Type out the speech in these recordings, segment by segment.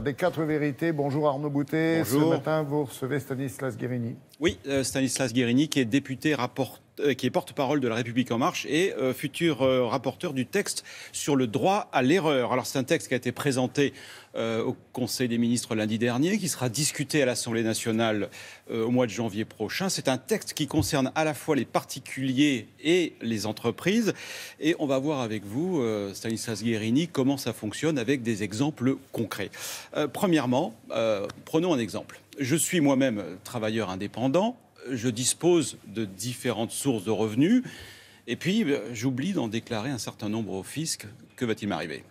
Des quatre vérités, bonjour Arnaud Boutet. Ce matin, vous recevez Stanislas Guérini. Oui, euh, Stanislas Guérini qui est député rapporteur euh, qui est porte-parole de la République en marche et euh, futur euh, rapporteur du texte sur le droit à l'erreur. Alors c'est un texte qui a été présenté au Conseil des ministres lundi dernier, qui sera discuté à l'Assemblée nationale au mois de janvier prochain. C'est un texte qui concerne à la fois les particuliers et les entreprises. Et on va voir avec vous, Stanislas Guérini, comment ça fonctionne avec des exemples concrets. premièrement, prenons un exemple. Je suis moi-même travailleur indépendant je dispose de différentes sources de revenus. Et puis, euh, j'oublie d'en déclarer un certain nombre au fisc. Que va-t-il m'arriver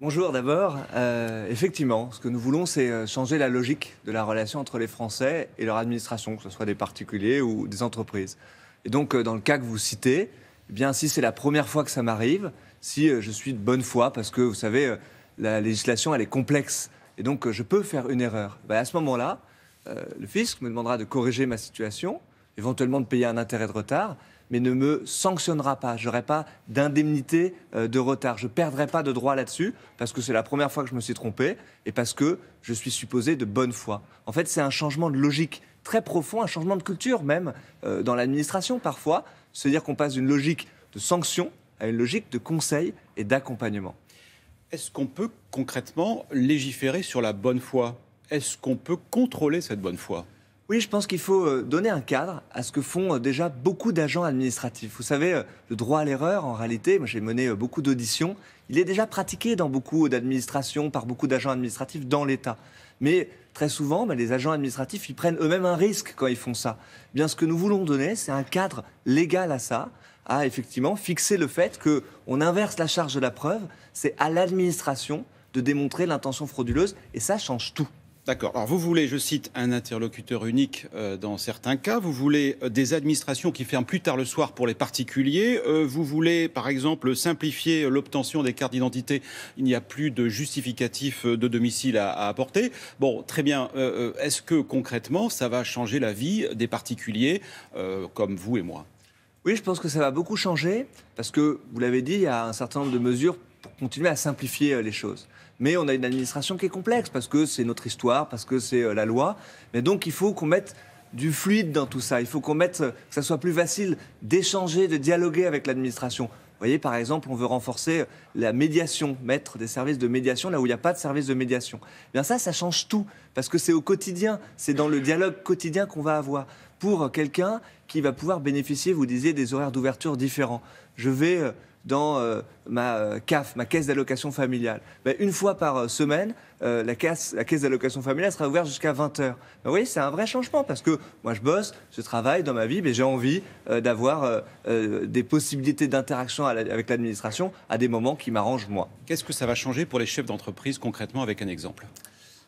Bonjour d'abord. Euh, effectivement, ce que nous voulons, c'est euh, changer la logique de la relation entre les Français et leur administration, que ce soit des particuliers ou des entreprises. Et donc, dans le cas que vous citez, eh bien, si c'est la première fois que ça m'arrive, si je suis de bonne foi, parce que vous savez, la législation, elle est complexe, et donc je peux faire une erreur, ben, à ce moment-là, euh, le fisc me demandera de corriger ma situation, éventuellement de payer un intérêt de retard, mais ne me sanctionnera pas. Je n'aurai pas d'indemnité euh, de retard. Je ne perdrai pas de droit là-dessus parce que c'est la première fois que je me suis trompé et parce que je suis supposé de bonne foi. En fait, c'est un changement de logique très profond, un changement de culture même euh, dans l'administration parfois. C'est-à-dire qu'on passe d'une logique de sanction à une logique de conseil et d'accompagnement. Est-ce qu'on peut concrètement légiférer sur la bonne foi est-ce qu'on peut contrôler cette bonne foi oui, je pense qu'il faut euh, donner un cadre à ce que font euh, déjà beaucoup d'agents administratifs. Vous savez, euh, le droit à l'erreur, en réalité, moi j'ai mené beaucoup d'auditions, il est déjà pratiqué dans beaucoup d'administrations, par beaucoup d'agents administratifs dans l'État. Mais très souvent, bah, les agents administratifs, ils prennent eux-mêmes un risque quand ils font ça. Eh bien, ce que nous voulons donner, c'est un cadre légal à ça, à effectivement fixer le fait qu'on inverse la charge de la preuve, c'est à l'administration de démontrer l'intention frauduleuse, et ça change tout. D'accord. Alors vous voulez, je cite, un interlocuteur unique euh, dans certains cas. Vous voulez euh, des administrations qui ferment plus tard le soir pour les particuliers. Euh, vous voulez, par exemple, simplifier l'obtention des cartes d'identité. Il n'y a plus de justificatif de domicile à, à apporter. Bon, très bien. Est-ce que concrètement, ça va changer la vie des particuliers comme vous et moi Oui, je pense que ça va beaucoup changer parce que, vous l'avez dit, il y a un certain nombre de mesures pour continuer à simplifier les choses mais on a une administration qui est complexe parce que c'est notre histoire, parce que c'est euh, la loi. Mais donc il faut qu'on mette du fluide dans tout ça. Il faut qu'on mette euh, que ça soit plus facile d'échanger, de dialoguer avec l'administration. Vous voyez, par exemple, on veut renforcer euh, la médiation, mettre des services de médiation là où il n'y a pas de service de médiation. Eh bien ça, ça change tout, parce que c'est au quotidien, c'est dans le dialogue quotidien qu'on va avoir. Pour quelqu'un qui va pouvoir bénéficier, vous disiez, des horaires d'ouverture différents. Je vais dans euh, ma euh, CAF, ma caisse d'allocation familiale. Ben, une fois par euh, semaine, la caisse, la caisse d'allocation familiale sera ouverte jusqu'à 20 heures. Oui, ben, vous voyez, c'est un vrai changement parce que moi, je bosse, je travaille dans ma vie, mais j'ai envie d'avoir des possibilités d'interaction avec l'administration à des moments qui m'arrangent moi. Qu'est-ce que ça va changer pour les chefs d'entreprise concrètement avec un exemple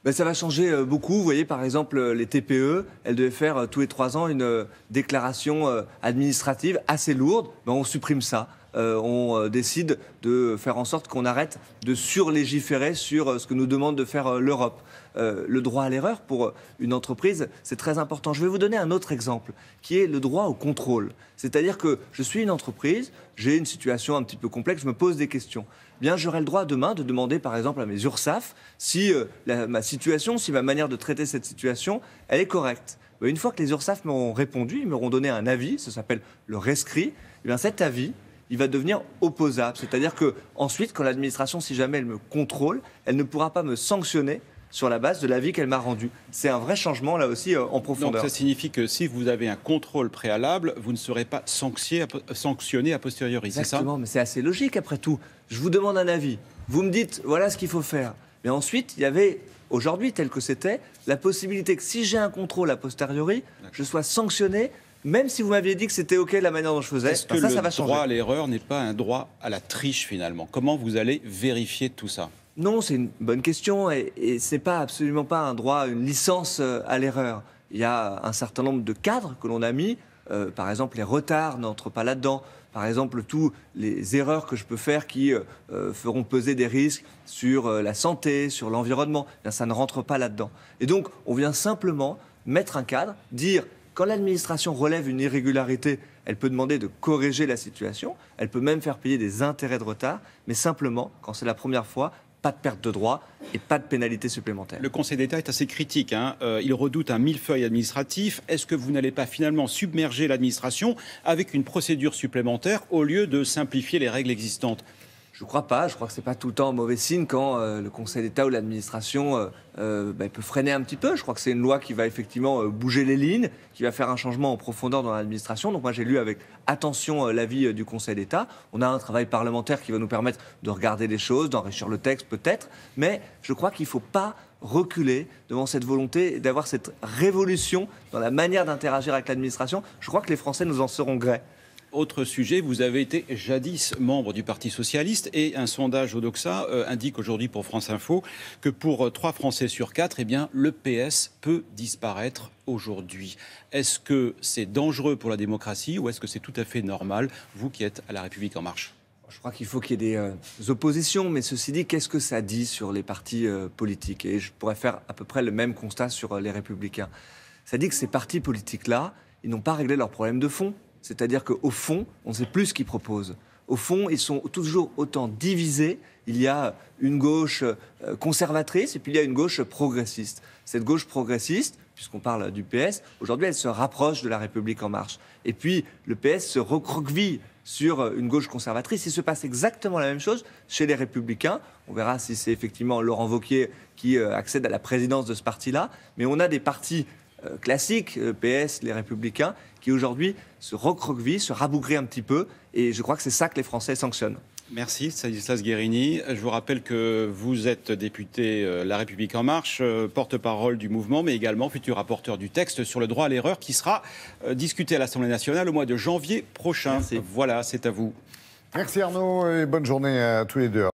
ben, ça va changer beaucoup. Vous voyez, par exemple, les TPE, elles devaient faire tous les trois ans une déclaration administrative assez lourde. Ben, on supprime ça. Euh, on euh, décide de faire en sorte qu'on arrête de surlégiférer sur euh, ce que nous demande de faire l'Europe. le droit à l'erreur pour une entreprise, c'est très important. Je vais vous donner un autre exemple, qui est le droit au contrôle. C'est-à-dire que je suis une entreprise, j'ai une situation un petit peu complexe, je me pose des questions. Eh bien, j'aurai le droit demain de demander, par exemple, à mes URSAF si ma situation, si ma manière de traiter cette situation, elle est correcte. une fois que les URSAF m'auront répondu, ils m'auront donné un avis, ça s'appelle le rescrit. Eh bien, cet avis, il va devenir opposable. C'est-à-dire que ensuite, quand l'administration, si jamais elle me contrôle, elle ne pourra pas me sanctionner sur la base de l'avis qu'elle m'a rendu. C'est un vrai changement là aussi euh, en profondeur. Donc ça signifie que si vous avez un contrôle préalable, vous ne serez pas sanctionné à posteriori, c'est ça Exactement, mais c'est assez logique après tout. Je vous demande un avis, vous me dites voilà ce qu'il faut faire. Mais ensuite, il y avait aujourd'hui, tel que c'était, la possibilité que si j'ai un contrôle a posteriori, je sois sanctionné même si vous m'aviez dit que c'était OK la manière dont je faisais, ça, ça va changer. droit à l'erreur n'est pas un droit à la triche finalement Comment vous allez vérifier tout ça Non, c'est une bonne question et, ce n'est pas absolument pas un droit, une licence euh, à l'erreur. Il y a un certain nombre de cadres que l'on a mis, euh, par exemple les retards n'entrent pas là-dedans, par exemple toutes les erreurs que je peux faire qui euh, feront peser des risques sur la santé, sur l'environnement, eh ça ne rentre pas là-dedans. Et donc on vient simplement mettre un cadre, dire quand l'administration relève une irrégularité, elle peut demander de corriger la situation, elle peut même faire payer des intérêts de retard, mais simplement, quand c'est la première fois, pas de perte de droit et pas de pénalité supplémentaire. Le Conseil d'État est assez critique. Hein. Euh, il redoute un millefeuille administratif. Est-ce que vous n'allez pas finalement submerger l'administration avec une procédure supplémentaire au lieu de simplifier les règles existantes je ne crois pas. Je crois que ce n'est pas tout le temps un mauvais signe quand euh, le Conseil d'État ou l'administration euh, euh, ben, peut freiner un petit peu. Je crois que c'est une loi qui va effectivement bouger les lignes, qui va faire un changement en profondeur dans l'administration. Donc moi, j'ai lu avec attention l'avis du Conseil d'État. On a un travail parlementaire qui va nous permettre de regarder les choses, d'enrichir le texte peut-être. Mais je crois qu'il ne faut pas reculer devant cette volonté d'avoir cette révolution dans la manière d'interagir avec l'administration. Je crois que les Français nous en seront grés. Autre sujet, vous avez été jadis membre du Parti socialiste et un sondage au Doxa euh, indique aujourd'hui pour France Info que pour euh, trois Français sur quatre, eh bien, le PS peut disparaître aujourd'hui. Est-ce que c'est dangereux pour la démocratie ou est-ce que c'est tout à fait normal, vous qui êtes à La République en marche je crois qu'il faut qu'il y ait des euh, oppositions, mais ceci dit, qu'est-ce que ça dit sur les partis politiques Et je pourrais faire à peu près le même constat sur les républicains. Ça dit que ces partis politiques-là, ils n'ont pas réglé leurs problèmes de fond. C'est-à-dire qu'au fond, on ne sait plus ce qu'ils proposent. Au fond, ils sont toujours autant divisés. Il y a une gauche euh, conservatrice et puis il y a une gauche progressiste. Cette gauche progressiste, puisqu'on parle du PS, aujourd'hui elle se rapproche de la République en marche. Et puis le PS se recroqueville sur euh, une gauche conservatrice. Il se passe exactement la même chose chez les républicains. On verra si c'est effectivement Laurent Vauquier qui euh, accède à la présidence de ce parti-là. Mais on a des partis euh, classique, euh, PS, les Républicains, qui aujourd'hui se recroquevillent, se rabougrit un petit peu. Et je crois que c'est ça que les Français sanctionnent. Merci, Stanislas Guérini. Je vous rappelle que vous êtes député euh, La République En Marche, porte-parole du mouvement, mais également futur rapporteur du texte sur le droit à l'erreur qui sera discuté à l'Assemblée nationale au mois de janvier prochain. Voilà, c'est à vous. Merci Arnaud et bonne journée à tous les deux.